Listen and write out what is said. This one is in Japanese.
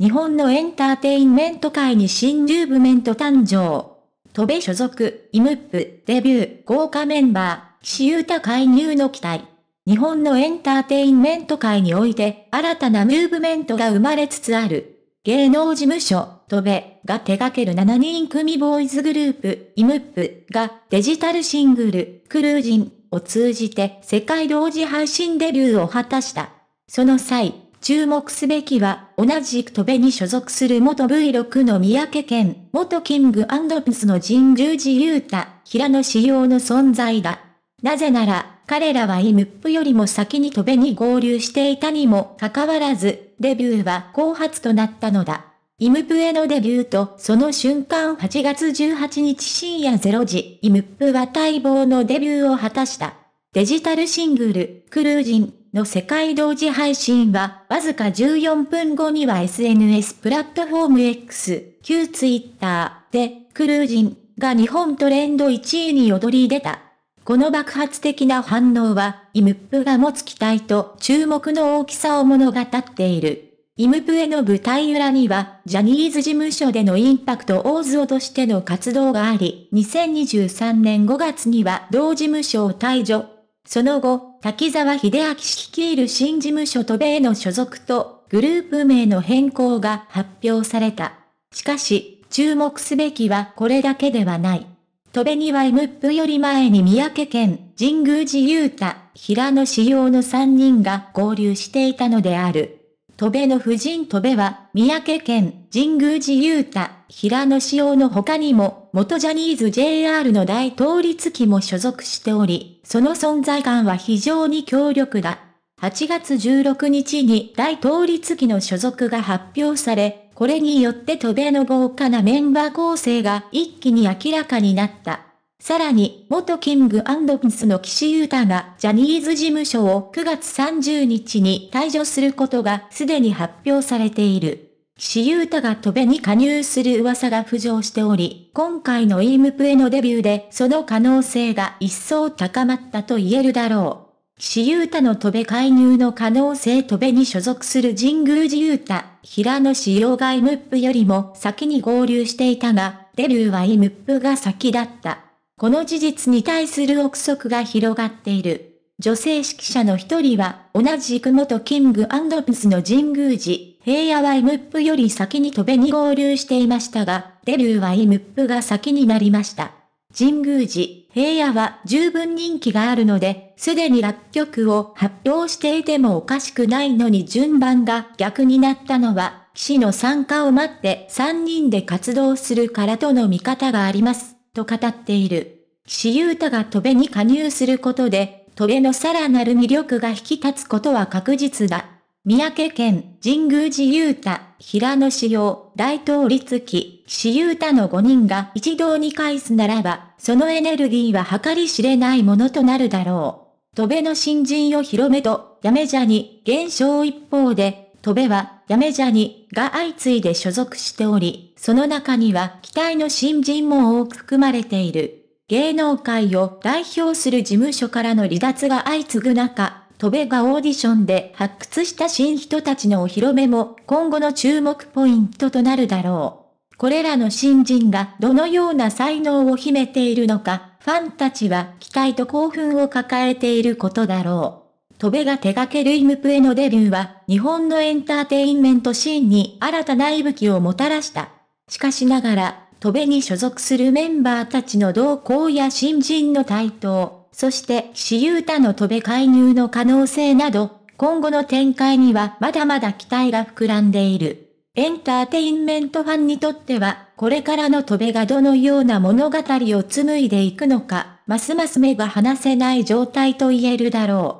日本のエンターテインメント界に新ムーブメント誕生。戸部所属、イムップ、デビュー、豪華メンバー、岸優太介入の期待。日本のエンターテインメント界において、新たなムーブメントが生まれつつある。芸能事務所、戸部が手掛ける7人組ボーイズグループ、イムップがデジタルシングル、クルージンを通じて世界同時配信デビューを果たした。その際、注目すべきは、同じくトベに所属する元 V6 の三宅健、元キングピスの神宮寺ー太、平野志陽の存在だ。なぜなら、彼らはイムップよりも先にトベに合流していたにもかかわらず、デビューは後発となったのだ。イムプへのデビューとその瞬間8月18日深夜0時、イムップは待望のデビューを果たした。デジタルシングル、クルージンの世界同時配信は、わずか14分後には SNS プラットフォーム X、旧 Twitter で、クルージンが日本トレンド1位に躍り出た。この爆発的な反応は、イムップが持つ期待と注目の大きさを物語っている。イムプへの舞台裏には、ジャニーズ事務所でのインパクト大津としての活動があり、2023年5月には同事務所を退場。その後、滝沢秀明率いる新事務所渡米の所属と、グループ名の変更が発表された。しかし、注目すべきはこれだけではない。戸辺には m ッ p より前に三宅県、神宮寺雄太、平野志陽の3人が合流していたのである。戸部の夫人戸部は、三宅県、神宮寺雄太、平野志陽の他にも、元ジャニーズ JR の大統立機も所属しており、その存在感は非常に強力だ。8月16日に大統立機の所属が発表され、これによって戸部の豪華なメンバー構成が一気に明らかになった。さらに、元キングピスの岸優太がジャニーズ事務所を9月30日に退場することがすでに発表されている。岸優太が飛べに加入する噂が浮上しており、今回のイームプへのデビューでその可能性が一層高まったと言えるだろう。岸優太の飛べ介入の可能性飛べに所属する神宮寺優太、平野志陽がイムップよりも先に合流していたが、デビューはイムップが先だった。この事実に対する憶測が広がっている。女性指揮者の一人は、同じく元キングピスの神宮寺、平野はイムップより先に飛べに合流していましたが、デビューはイムップが先になりました。神宮寺、平野は十分人気があるので、すでに楽曲を発表していてもおかしくないのに順番が逆になったのは、騎士の参加を待って3人で活動するからとの見方があります。と語っている。岸優太が戸辺に加入することで、戸辺のさらなる魅力が引き立つことは確実だ。三宅県、神宮寺優太、平野志陽、大東立木、岸優太の5人が一堂に会すならば、そのエネルギーは計り知れないものとなるだろう。戸辺の新人を広めと、やめじゃに、減少一方で、戸部は、やめじゃに、が相次いで所属しており、その中には期待の新人も多く含まれている。芸能界を代表する事務所からの離脱が相次ぐ中、戸部がオーディションで発掘した新人たちのお披露目も今後の注目ポイントとなるだろう。これらの新人がどのような才能を秘めているのか、ファンたちは期待と興奮を抱えていることだろう。戸部が手掛けるイムプエのデビューは、日本のエンターテインメントシーンに新たな息吹をもたらした。しかしながら、戸部に所属するメンバーたちの動向や新人の台頭、そして岸優太の戸部介入の可能性など、今後の展開にはまだまだ期待が膨らんでいる。エンターテインメントファンにとっては、これからの戸部がどのような物語を紡いでいくのか、ますます目が離せない状態と言えるだろう。